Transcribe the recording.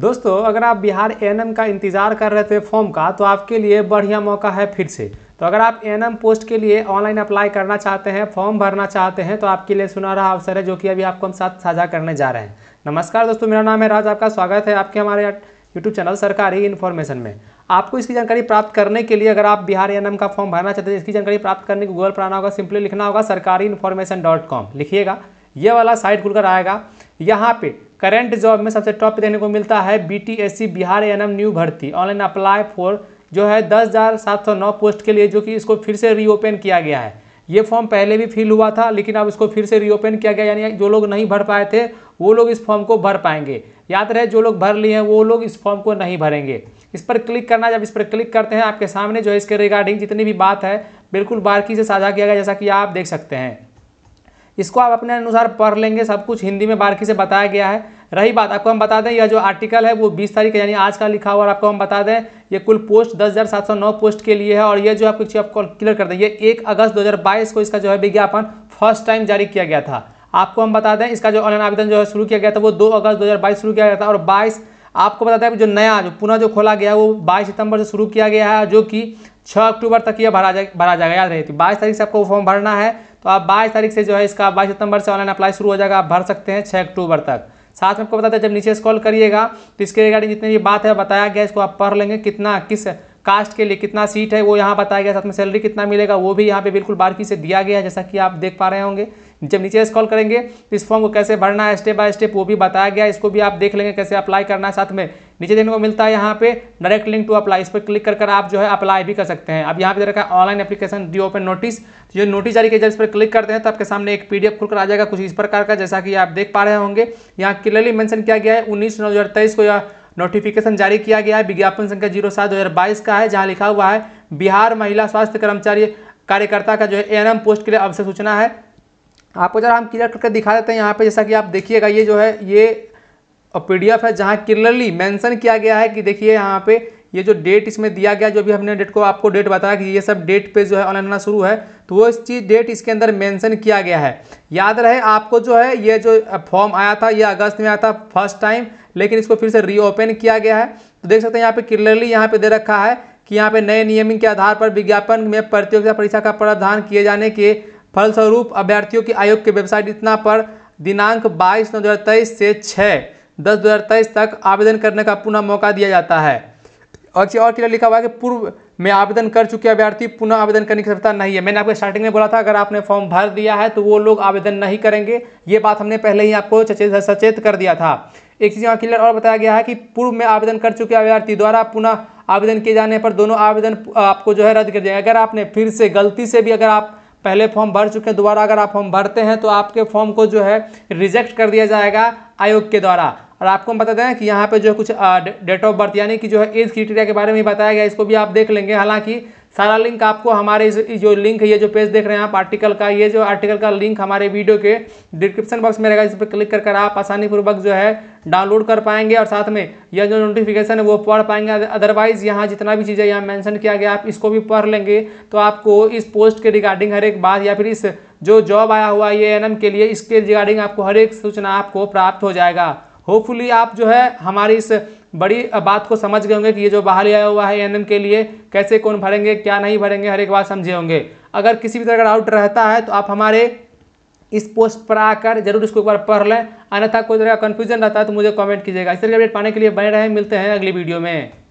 दोस्तों अगर आप बिहार एनएम का इंतज़ार कर रहे थे फॉर्म का तो आपके लिए बढ़िया मौका है फिर से तो अगर आप एनएम पोस्ट के लिए ऑनलाइन अप्लाई करना चाहते हैं फॉर्म भरना चाहते हैं तो आपके लिए सुनहरा अवसर है जो कि अभी आपको हम साथ साझा करने जा रहे हैं नमस्कार दोस्तों मेरा नाम है राज आपका स्वागत है आपके हमारे यूट्यूब चैनल सरकारी इन्फॉर्मेशन में आपको इसकी जानकारी प्राप्त करने के लिए अगर आप बिहार एनएम का फॉर्म भरना चाहते हैं इसकी जानकारी प्राप्त करने के गूगल पर आना होगा सिंपली लिखना होगा सरकारी इन्फॉर्मेशन लिखिएगा ये वाला साइट खुलकर आएगा यहाँ पे करंट जॉब में सबसे टॉप देखने को मिलता है बीटीएससी बिहार एनएम न्यू भर्ती ऑनलाइन अप्लाई फॉर जो है दस हज़ार सात सौ नौ पोस्ट के लिए जो कि इसको फिर से रीओपन किया गया है ये फॉर्म पहले भी फिल हुआ था लेकिन अब इसको फिर से रीओपन किया गया यानी जो लोग नहीं भर पाए थे वो लोग इस फॉर्म को भर पाएंगे याद रहे जो लोग भर लिए हैं वो लोग इस फॉर्म को नहीं भरेंगे इस पर क्लिक करना जब इस पर क्लिक करते हैं आपके सामने जो है इसके रिगार्डिंग जितनी भी बात है बिल्कुल बारकी से साझा किया गया जैसा कि आप देख सकते हैं इसको आप अपने अनुसार पढ़ लेंगे सब कुछ हिंदी में बारीकी से बताया गया है रही बात आपको हम बता दें यह जो आर्टिकल है वो 20 तारीख यानी आज का लिखा हुआ और आपको हम बता दें ये कुल पोस्ट 10,709 पोस्ट के लिए है और ये जो आपको आपको क्लियर कर दें ये एक अगस्त 2022 को इसका जो है विज्ञापन फर्स्ट टाइम जारी किया गया था आपको हम बता दें इसका जो ऑनलाइन आवेदन जो है शुरू किया गया था वो दो अगस्त दो शुरू किया गया था और बाईस आपको बताते हैं जो नया जो पुनः जो खोला गया है वो बाईस सितंबर से शुरू किया गया है जो कि छः अक्टूबर तक यह भरा जा भरा जाएगा याद रही थी बाईस तारीख से आपको फॉर्म भरना है तो आप बाईस तारीख से जो है इसका बाईस सितंबर से ऑनलाइन अप्लाई शुरू हो जाएगा आप भर सकते हैं छः अक्टूबर तक साथ में आपको बता दें जब नीचे स्कॉल करिएगा तो इसके रिगार्डिंग जितनी भी बात है बताया गया इसको आप पढ़ लेंगे कितना किस कास्ट के लिए कितना सीट है वो यहाँ बताया गया साथ में सैलरी कितना मिलेगा वो भी यहाँ पे बिल्कुल बारीकी से दिया गया है जैसा कि आप देख पा रहे होंगे जब नीचे स्कॉल करेंगे तो इस फॉर्म को कैसे भरना है स्टेप बाय स्टेप वो भी बताया गया इसको भी आप देख लेंगे कैसे अप्लाई करना है साथ में नीचे देखने को मिलता है यहाँ पे डायरेक्ट लिंक टू अप्लाई इस पर क्लिक कर आप जो है अप्लाई भी कर सकते हैं अब यहाँ पे रखा है ऑनलाइन एप्लीकेशन डी ओपन नोटिस जो नोटिस जारी किया जाए इस पर क्लिक करते हैं तो आपके सामने एक पीडीएफ खुलकर आ जाएगा कुछ इस प्रकार का जैसा कि आप देख पा रहे होंगे यहाँ क्लियरली मैंशन किया गया है उन्नीस नौ को यह नोटिफिकेशन जारी किया गया है विज्ञापन संख्या जीरो सात दो हज़ार बाईस का है जहाँ लिखा हुआ है बिहार महिला स्वास्थ्य कर्मचारी कार्यकर्ता का जो है एन पोस्ट के लिए अवश्य सूचना है आपको जरा हम क्लियर करके दिखा देते हैं यहाँ पे जैसा कि आप देखिएगा ये जो है ये पीडीएफ है जहाँ क्लियरली मेंशन किया गया है कि देखिए यहाँ पे ये जो डेट इसमें दिया गया जो भी हमने डेट को आपको डेट बताया कि ये सब डेट पे जो है ऑनलाइन होना शुरू है तो वो इस चीज़ डेट इसके अंदर मेंशन किया गया है याद रहे आपको जो है ये जो फॉर्म आया था ये अगस्त में आया था फर्स्ट टाइम लेकिन इसको फिर से रीओपन किया गया है तो देख सकते हैं यहाँ पे क्लियरली यहाँ पे दे रखा है कि यहाँ पे नए नियमिंग के आधार पर विज्ञापन में प्रतियोगिता परीक्षा का प्रावधान किए जाने के फलस्वरूप अभ्यर्थियों की आयोग के वेबसाइट इतना पर दिनांक बाईस नौ दो से छः दस दो तक आवेदन करने का पुनः मौका दिया जाता है और और क्लियर लिखा हुआ है कि पूर्व में आवेदन कर चुके अभ्यर्थी पुनः आवेदन करने की क्षमता नहीं है मैंने आपको स्टार्टिंग में बोला था अगर आपने फॉर्म भर दिया है तो वो लोग आवेदन नहीं करेंगे ये बात हमने पहले ही आपको सचेत कर दिया था एक चीज़ यहाँ क्लियर और बताया गया है कि पूर्व में आवेदन कर चुके अभ्यर्थी द्वारा पुनः आवेदन किए जाने पर दोनों आवेदन आपको जो है रद्द कर दिया अगर आपने फिर से गलती से भी अगर आप पहले फॉर्म भर चुके हैं दोबारा अगर आप फॉर्म भरते हैं तो आपके फॉर्म को जो है रिजेक्ट कर दिया जाएगा आयोग के द्वारा और आपको हम बता दें कि यहाँ पे जो है कुछ डेट ऑफ बर्थ यानी कि जो है एज क्रिटेरिया के बारे में बताया गया इसको भी आप देख लेंगे हालांकि सारा लिंक आपको हमारे इस जो लिंक है ये जो पेज देख रहे हैं आप आर्टिकल का ये जो आर्टिकल का लिंक हमारे वीडियो के डिस्क्रिप्शन बॉक्स में रहेगा इस पर क्लिक कर कर आप आसानीपूर्वक जो है डाउनलोड कर पाएंगे और साथ में यह जो नोटिफिकेशन है वो पढ़ पाएंगे अदरवाइज यहाँ जितना भी चीज़ें यहाँ मैंशन किया गया आप इसको भी पढ़ लेंगे तो आपको इस पोस्ट के रिगार्डिंग हर एक बात या फिर इस जो जॉब आया हुआ है ये एन के लिए इसके रिगार्डिंग आपको हर एक सूचना आपको प्राप्त हो जाएगा होपफुली आप जो है हमारी इस बड़ी बात को समझ गए होंगे कि ये जो बाहर आया हुआ है एन के लिए कैसे कौन भरेंगे क्या नहीं भरेंगे हर एक बात समझे होंगे अगर किसी भी तरह का डाउट रहता है तो आप हमारे इस पोस्ट पर आकर जरूर इसको एक बार पढ़ लें अन्यथा कोई तरह का कन्फ्यूजन रहता है तो मुझे कमेंट कीजिएगा इस तरह के अपडेट पाने के लिए बने रहें मिलते हैं अगली वीडियो में